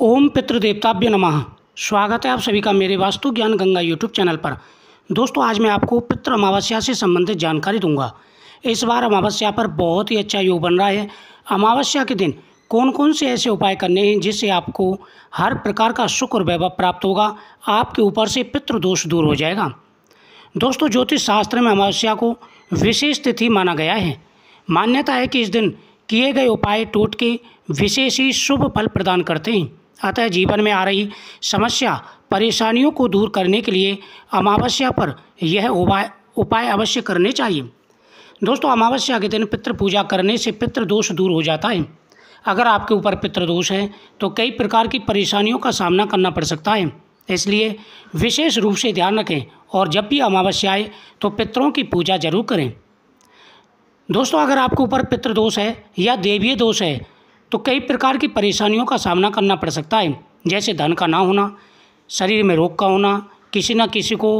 ओम पितृदेवताभ्य नमः स्वागत है आप सभी का मेरे वास्तु ज्ञान गंगा यूट्यूब चैनल पर दोस्तों आज मैं आपको पितृ अमावस्या से संबंधित जानकारी दूंगा इस बार अमावस्या पर बहुत ही अच्छा योग बन रहा है अमावस्या के दिन कौन कौन से ऐसे उपाय करने हैं जिससे आपको हर प्रकार का सुख और वैभव प्राप्त होगा आपके ऊपर से पितृदोष दूर हो जाएगा दोस्तों ज्योतिष शास्त्र में अमावस्या को विशेष तिथि माना गया है मान्यता है कि इस दिन किए गए उपाय टूट के विशेष ही शुभ फल प्रदान करते हैं अतः जीवन में आ रही समस्या परेशानियों को दूर करने के लिए अमावस्या पर यह उपाय उपाय अवश्य करने चाहिए दोस्तों अमावस्या के दिन पितृ पूजा करने से पितृ दोष दूर हो जाता है अगर आपके ऊपर पितृ दोष है तो कई प्रकार की परेशानियों का सामना करना पड़ सकता है इसलिए विशेष रूप से ध्यान रखें और जब भी अमावस्या आए तो पितरों की पूजा जरूर करें दोस्तों अगर आपके ऊपर पितृ दोष है या देवीय दोष है तो कई प्रकार की परेशानियों का सामना करना पड़ सकता है जैसे धन का ना होना शरीर में रोग का होना किसी न किसी को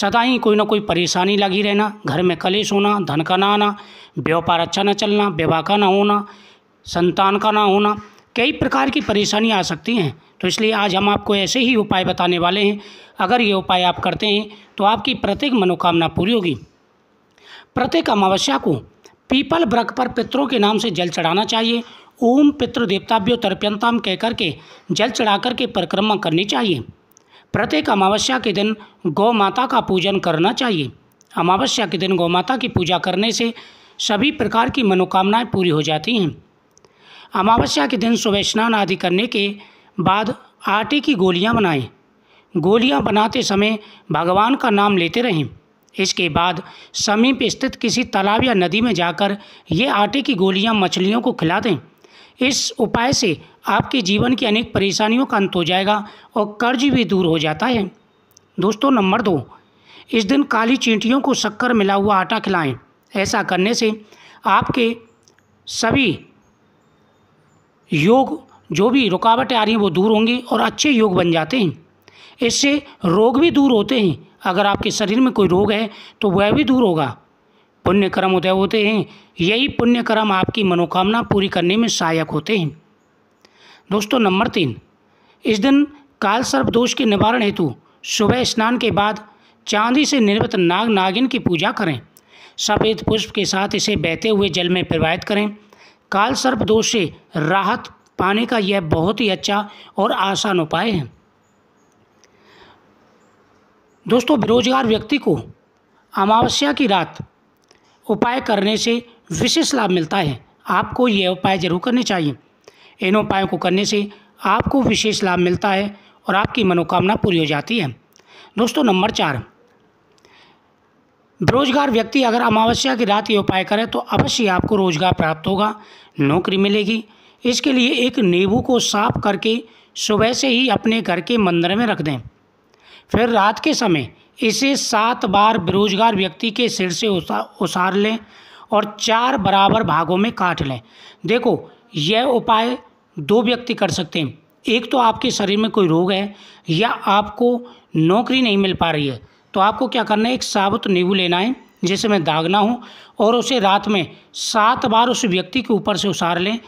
सदा ही कोई ना कोई परेशानी लगी रहना घर में कलेश होना धन का ना आना व्यापार अच्छा ना चलना विवाह का ना होना संतान का ना होना कई प्रकार की परेशानियाँ आ सकती हैं तो इसलिए आज हम आपको ऐसे ही उपाय बताने वाले हैं अगर ये उपाय आप करते हैं तो आपकी प्रत्येक मनोकामना पूरी होगी प्रत्येक अमावस्या को पीपल वृक्ष पर पितरों के नाम से जल चढ़ाना चाहिए ओम पितृदेवताभ्यो तर्प्यंताम कह करके जल चढ़ा करके परिक्रमा करनी चाहिए प्रत्येक अमावस्या के दिन गौ माता का पूजन करना चाहिए अमावस्या के दिन गौ माता की पूजा करने से सभी प्रकार की मनोकामनाएं पूरी हो जाती हैं अमावस्या के दिन सुबह स्नान आदि करने के बाद आटे की गोलियां बनाएं गोलियां बनाते समय भगवान का नाम लेते रहें इसके बाद समीप स्थित किसी तालाब या नदी में जाकर ये आटे की गोलियां मछलियों को खिला दें इस उपाय से आपके जीवन की अनेक परेशानियों का अंत हो जाएगा और कर्ज भी दूर हो जाता है दोस्तों नंबर दो इस दिन काली चींटियों को शक्कर मिला हुआ आटा खिलाएं ऐसा करने से आपके सभी योग जो भी रुकावटें आ रही हैं वो दूर होंगी और अच्छे योग बन जाते हैं इससे रोग भी दूर होते हैं अगर आपके शरीर में कोई रोग है तो वह भी दूर होगा पुण्य कर्म उदय होते हैं यही पुण्य कर्म आपकी मनोकामना पूरी करने में सहायक होते हैं दोस्तों नंबर तीन इस दिन काल सर्प दोष के निवारण हेतु सुबह स्नान के बाद चांदी से निर्मित नाग नागिन की पूजा करें सफ़ेद पुष्प के साथ इसे बहते हुए जल में प्रवाहित करें काल सर्प दोष से राहत पाने का यह बहुत ही अच्छा और आसान उपाय है दोस्तों बेरोजगार व्यक्ति को अमावस्या की रात उपाय करने से विशेष लाभ मिलता है आपको ये उपाय जरूर करने चाहिए इन उपायों को करने से आपको विशेष लाभ मिलता है और आपकी मनोकामना पूरी हो जाती है दोस्तों नंबर चार बेरोजगार व्यक्ति अगर अमावस्या की रात ये उपाय करे तो अवश्य आपको रोजगार प्राप्त होगा नौकरी मिलेगी इसके लिए एक नींबू को साफ करके सुबह से ही अपने घर के मंदिर में रख दें फिर रात के समय इसे सात बार बेरोजगार व्यक्ति के सिर से उसार लें और चार बराबर भागों में काट लें देखो यह उपाय दो व्यक्ति कर सकते हैं एक तो आपके शरीर में कोई रोग है या आपको नौकरी नहीं मिल पा रही है तो आपको क्या करना है एक साबुत नींबू लेना है जिसे मैं दागना हूँ और उसे रात में सात बार उस व्यक्ति के ऊपर से उसार लें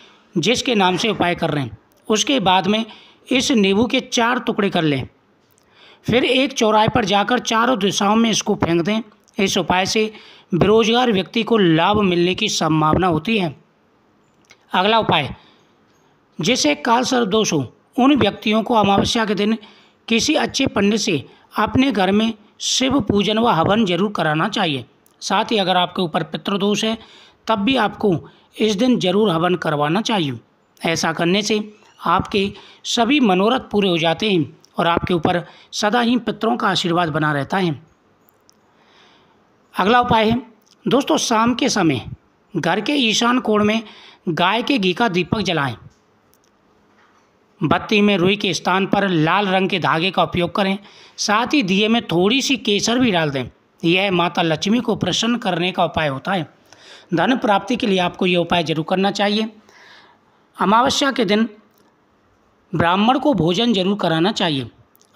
जिसके नाम से उपाय कर रहे हैं उसके बाद में इस नींबू के चार टुकड़े कर लें फिर एक चौराहे पर जाकर चारों दिशाओं में इसको फेंक दें इस उपाय से बेरोजगार व्यक्ति को लाभ मिलने की संभावना होती है अगला उपाय जैसे काल सर्वदोष हो उन व्यक्तियों को अमावस्या के दिन किसी अच्छे पंडित से अपने घर में शिव पूजन व हवन जरूर कराना चाहिए साथ ही अगर आपके ऊपर पितृदोष है तब भी आपको इस दिन जरूर हवन करवाना चाहिए ऐसा करने से आपके सभी मनोरथ पूरे हो जाते हैं और आपके ऊपर सदा ही पितरों का आशीर्वाद बना रहता है अगला उपाय है दोस्तों शाम के समय घर के ईशान कोण में गाय के घी का दीपक जलाएं बत्ती में रुई के स्थान पर लाल रंग के धागे का उपयोग करें साथ ही दिए में थोड़ी सी केसर भी डाल दें यह माता लक्ष्मी को प्रसन्न करने का उपाय होता है धन प्राप्ति के लिए आपको यह उपाय जरूर करना चाहिए अमावस्या के दिन ब्राह्मण को भोजन जरूर कराना चाहिए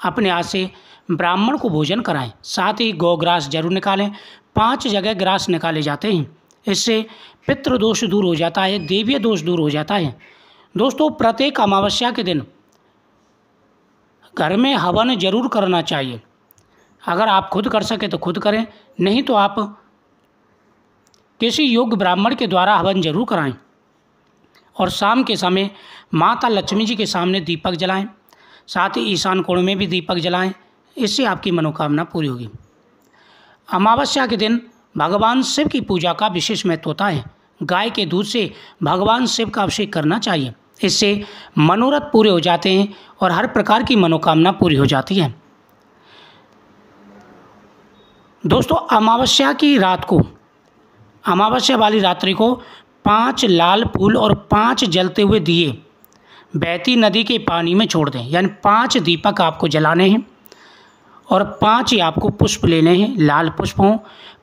अपने हाथ से ब्राह्मण को भोजन कराएं साथ ही गौग्रास जरूर निकालें पांच जगह ग्रास निकाले जाते हैं इससे पितृदोष दूर हो जाता है देवीय दोष दूर हो जाता है दोस्तों प्रत्येक अमावस्या के दिन घर में हवन जरूर करना चाहिए अगर आप खुद कर सकें तो खुद करें नहीं तो आप किसी योग्य ब्राह्मण के द्वारा हवन जरूर कराएं और शाम के समय माता लक्ष्मी जी के सामने दीपक जलाएं साथ ही ईशान कोण में भी दीपक जलाएं इससे आपकी मनोकामना पूरी होगी अमावस्या के दिन भगवान शिव की पूजा का विशेष महत्व होता है गाय के दूध से भगवान शिव का अभिषेक करना चाहिए इससे मनोरथ पूरे हो जाते हैं और हर प्रकार की मनोकामना पूरी हो जाती है दोस्तों अमावस्या की रात को अमावस्या वाली रात्रि को पांच लाल फूल और पांच जलते हुए दिए बहती नदी के पानी में छोड़ दें यानी पांच दीपक आपको जलाने हैं और पांच ही आपको पुष्प लेने हैं लाल पुष्प हों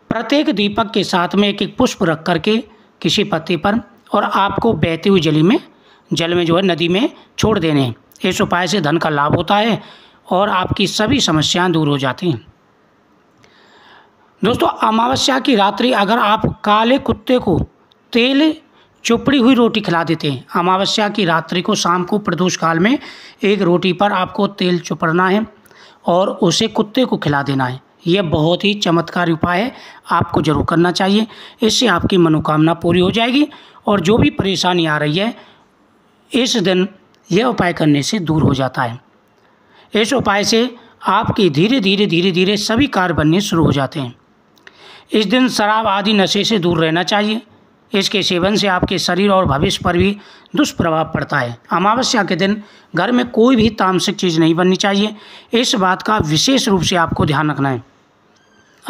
प्रत्येक दीपक के साथ में एक एक पुष्प रख करके किसी पत्ते पर और आपको बहती हुई जली में जल में जो है नदी में छोड़ देने हैं इस उपाय से धन का लाभ होता है और आपकी सभी समस्याएं दूर हो जाती हैं दोस्तों अमावस्या की रात्रि अगर आप काले कुत्ते को तेल चोपड़ी हुई रोटी खिला देते हैं अमावस्या की रात्रि को शाम को प्रदोष काल में एक रोटी पर आपको तेल चुपड़ना है और उसे कुत्ते को खिला देना है यह बहुत ही चमत्कार उपाय है आपको जरूर करना चाहिए इससे आपकी मनोकामना पूरी हो जाएगी और जो भी परेशानी आ रही है इस दिन यह उपाय करने से दूर हो जाता है इस उपाय से आपकी धीरे धीरे धीरे धीरे सभी कार्य बनने शुरू हो जाते हैं इस दिन शराब आदि नशे से दूर रहना चाहिए इसके सेवन से आपके शरीर और भविष्य पर भी दुष्प्रभाव पड़ता है अमावस्या के दिन घर में कोई भी तामसिक चीज़ नहीं बननी चाहिए इस बात का विशेष रूप से आपको ध्यान रखना है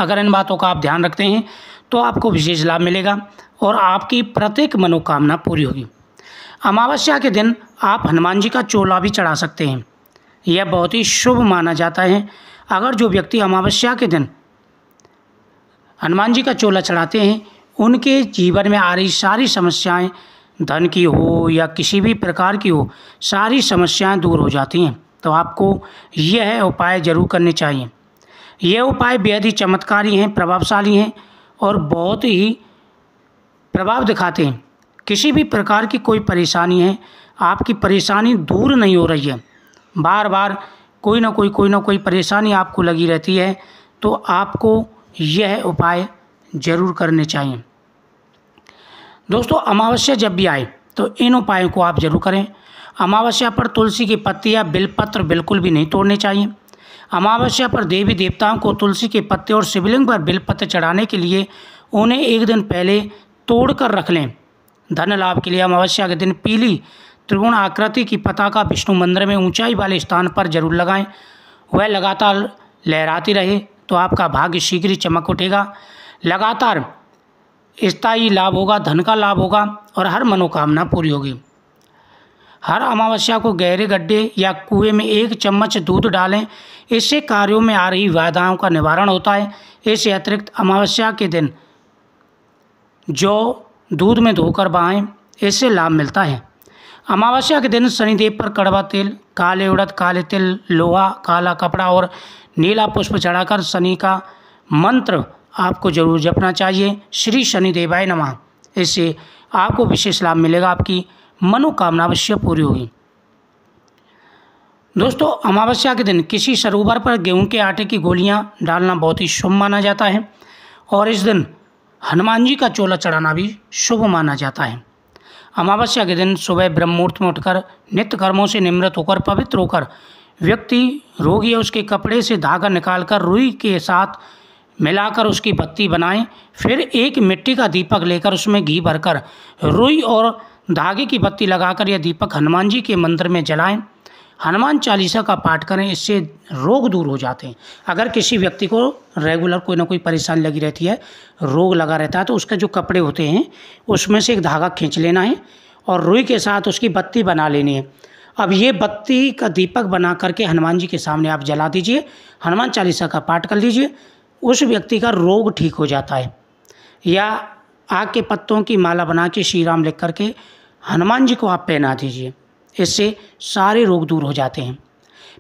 अगर इन बातों का आप ध्यान रखते हैं तो आपको विशेष लाभ मिलेगा और आपकी प्रत्येक मनोकामना पूरी होगी अमावस्या के दिन आप हनुमान जी का चोला भी चढ़ा सकते हैं यह बहुत ही शुभ माना जाता है अगर जो व्यक्ति अमावस्या के दिन हनुमान जी का चोला चढ़ाते हैं उनके जीवन में आ रही सारी समस्याएं धन की हो या किसी भी प्रकार की हो सारी समस्याएं दूर हो जाती हैं तो आपको यह उपाय जरूर करने चाहिए यह उपाय बेहद ही चमत्कारी हैं प्रभावशाली हैं और बहुत ही प्रभाव दिखाते हैं किसी भी प्रकार की कोई परेशानी है आपकी परेशानी दूर नहीं हो रही है बार बार कोई ना कोई कोई ना कोई परेशानी आपको लगी रहती है तो आपको यह उपाय जरूर करने चाहिए दोस्तों अमावस्या जब भी आए तो इन उपायों को आप जरूर करें अमावस्या पर तुलसी की पत्ती या बिलपत्र बिल्कुल भी नहीं तोड़ने चाहिए अमावस्या पर देवी देवताओं को तुलसी के पत्ते और शिवलिंग पर बिलपत्र चढ़ाने के लिए उन्हें एक दिन पहले तोड़ कर रख लें धन लाभ के लिए अमावस्या के दिन पीली त्रिगुण आकृति की पताका विष्णु मंदिर में ऊंचाई वाले स्थान पर जरूर लगाएं वह लगातार लहराती रहे तो आपका भाग्य शीघ्र ही चमक उठेगा लगातार स्थायी लाभ होगा धन का लाभ होगा और हर मनोकामना पूरी होगी हर अमावस्या को गहरे गड्ढे या कुएं में एक चम्मच दूध डालें इससे कार्यों में आ रही बाधाओं का निवारण होता है इसे अतिरिक्त अमावस्या के दिन जो दूध में धोकर बहाएं इससे लाभ मिलता है अमावस्या के दिन शनिदेव पर कड़वा तेल काले उड़द काले तिल लोहा काला कपड़ा और नीला पुष्प चढ़ाकर शनि का मंत्र आपको जरूर जपना चाहिए श्री शनिदेवाय नमः इससे आपको विशेष लाभ मिलेगा आपकी मनोकामना अवश्य पूरी होगी दोस्तों अमावस्या के दिन किसी सरोवर पर गेहूं के आटे की गोलियां डालना बहुत ही शुभ माना जाता है और इस दिन हनुमान जी का चोला चढ़ाना भी शुभ माना जाता है अमावस्या के दिन सुबह ब्रह्म मुहूर्त में उठकर नित्य कर्मों से निमृत होकर पवित्र होकर व्यक्ति रोगी या उसके कपड़े से धागा निकालकर रुई के साथ मिलाकर उसकी बत्ती बनाएं फिर एक मिट्टी का दीपक लेकर उसमें घी भरकर रुई और धागे की बत्ती लगाकर यह दीपक हनुमान जी के मंदिर में जलाएं हनुमान चालीसा का पाठ करें इससे रोग दूर हो जाते हैं अगर किसी व्यक्ति को रेगुलर कोई ना कोई परेशानी लगी रहती है रोग लगा रहता है तो उसके जो कपड़े होते हैं उसमें से एक धागा खींच लेना है और रुई के साथ उसकी बत्ती बना लेनी है अब ये बत्ती का दीपक बना करके हनुमान जी के सामने आप जला दीजिए हनुमान चालीसा का पाठ कर लीजिए उस व्यक्ति का रोग ठीक हो जाता है या आग के पत्तों की माला बना के श्री राम लिख करके हनुमान जी को आप पहना दीजिए इससे सारे रोग दूर हो जाते हैं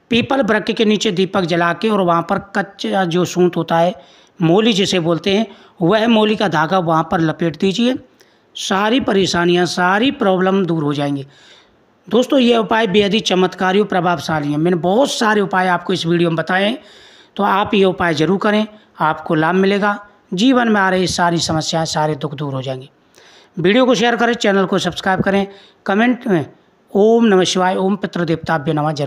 पीपल वृक्ष के नीचे दीपक जला के और वहाँ पर कच्चा जो सूत होता है मोली जिसे बोलते हैं वह मोली का धागा वहाँ पर लपेट दीजिए सारी परेशानियाँ सारी प्रॉब्लम दूर हो जाएंगी दोस्तों ये उपाय बेहद ही चमत्कारी और प्रभावशाली हैं मैंने बहुत सारे उपाय आपको इस वीडियो में बताए हैं तो आप ये उपाय ज़रूर करें आपको लाभ मिलेगा जीवन में आ रही सारी समस्याएं सारे दुख दूर हो जाएंगे वीडियो को शेयर करें चैनल को सब्सक्राइब करें कमेंट में ओम नमः शिवाय ओम पितृदेवताभ्य नमः जरूर